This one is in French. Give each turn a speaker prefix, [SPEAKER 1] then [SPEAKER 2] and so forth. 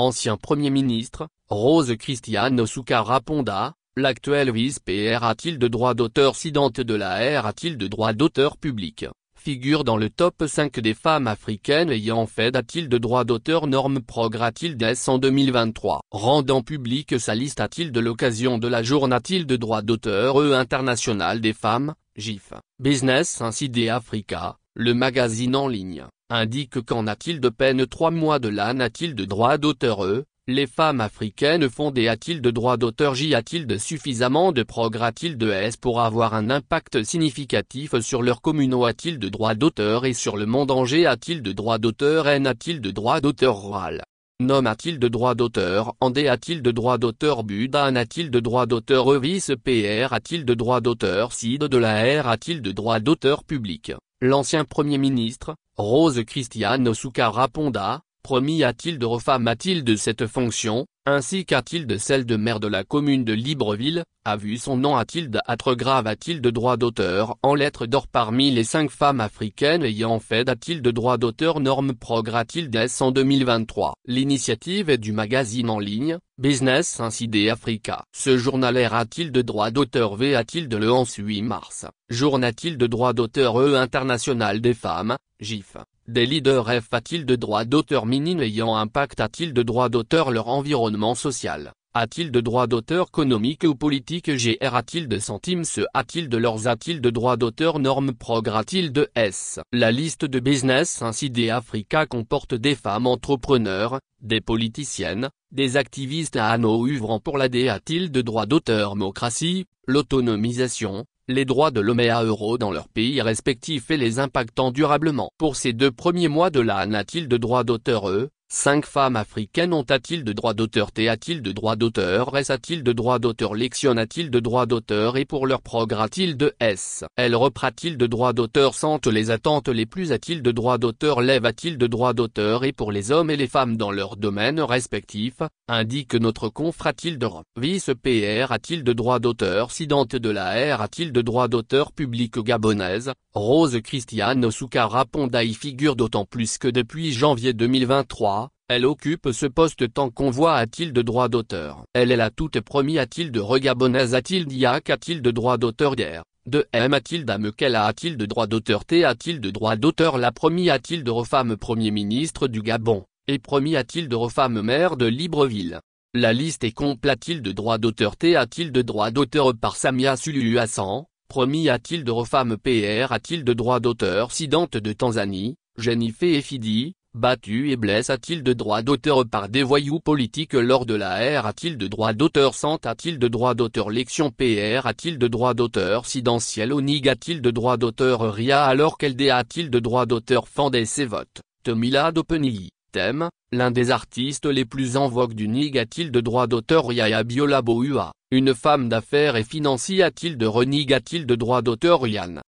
[SPEAKER 1] ancien Premier ministre, Rose Christiane Osuka Raponda, l'actuel vice-PR a-t-il de droit d'auteur sidante de la R a-t-il de droit d'auteur public figure dans le top 5 des femmes africaines ayant fait a-t-il de droit d'auteur norme progr a-t-il en 2023, rendant public sa liste a-t-il de l'occasion de la journée a-t-il de droit d'auteur E international des femmes, GIF, Business ainsi Africa, le magazine en ligne indique qu'en a-t-il de peine trois mois de l'âne a-t-il de droit d'auteur E, les femmes africaines fondées a-t-il de droit d'auteur J a-t-il de suffisamment de progrès a-t-il de S pour avoir un impact significatif sur leur communaux a-t-il de droit d'auteur et sur le monde G a-t-il de droit d'auteur N a-t-il de droit d'auteur RAL Nom a-t-il de droit d'auteur Andé a-t-il de droit d'auteur Budan a-t-il de droit d'auteur Evis PR a-t-il de droit d'auteur Sid de la R a-t-il de droit d'auteur public L'ancien Premier ministre, Rose Christiane il raponda promit à t il de cette fonction, ainsi de celle de maire de la commune de Libreville, a vu son nom Athilde Atregrave de droit d'auteur en lettres d'or parmi les cinq femmes africaines ayant fait de droit d'auteur norme progra-t-il S en 2023. L'initiative est du magazine en ligne, Business Incidé Africa. Ce journalaire de droit d'auteur V de le 11 8 mars, il de droit d'auteur E international des femmes, GIF. Des leaders F a-t-il de droit d'auteur minime ayant impact a-t-il de droit d'auteur leur environnement social a-t-il de droit d'auteur économique ou politique GR a-t-il de centimes ce a-t-il de leurs a-t-il de droit d'auteur normes progr a-t-il de S La liste de business ainsi des Africa comporte des femmes entrepreneurs, des politiciennes, des activistes à anneaux ouvrant pour la D a-t-il de droit d'auteur démocratie, l'autonomisation, les droits de l'homme euro dans leurs pays respectifs et les impactant durablement. Pour ces deux premiers mois de l'an a-t-il de droits d'auteur eux? Cinq femmes africaines ont a-t-il de droit d'auteur T a-t-il de droit d'auteur S a-t-il de droit d'auteur Lexion a-t-il de droit d'auteur Et pour leur progrès a-t-il de S Elle t il de droit d'auteur Sentent les attentes les plus a-t-il de droit d'auteur Lève a-t-il de droit d'auteur Et pour les hommes et les femmes dans leur domaine respectif, indique notre confrat-il de Vice PR a-t-il de droit d'auteur Sidante de la R a-t-il de droit d'auteur Public gabonaise Rose Christiane Soukara y figure d'autant plus que depuis janvier 2023, elle occupe ce poste tant qu'on voit a-t-il de droit d'auteur Elle est la toute première a-t-il de Regabonnaise a-t-il d'Iac a-t-il de droit d'auteur hier de M a-t-il d'Amekela a-t-il de droit d'auteur T a-t-il de droit d'auteur La première a-t-il de Refame Premier ministre du Gabon, et première a-t-il de Refame maire de Libreville La liste est complète a-t-il de droit d'auteur T a-t-il de droit d'auteur par Samia Sulu Hassan, premier a-t-il de Refame PR a-t-il de droit d'auteur Sidante de Tanzanie, Jennifer Effidi battu et blesse a-t-il de droit d'auteur par des voyous politiques lors de la R a-t-il de droit d'auteur Sente a-t-il de droit d'auteur Lection PR a-t-il de droit d'auteur Sidentiel nig a-t-il de droit d'auteur RIA alors qu'elle dé a-t-il de droit d'auteur fendé ses votes Tomila Dopeni Thème, l'un des artistes les plus en vogue du NIG a-t-il de droit d'auteur Yaya Biola Boua, une femme d'affaires et financière a-t-il de renig a-t-il de droit d'auteur Yann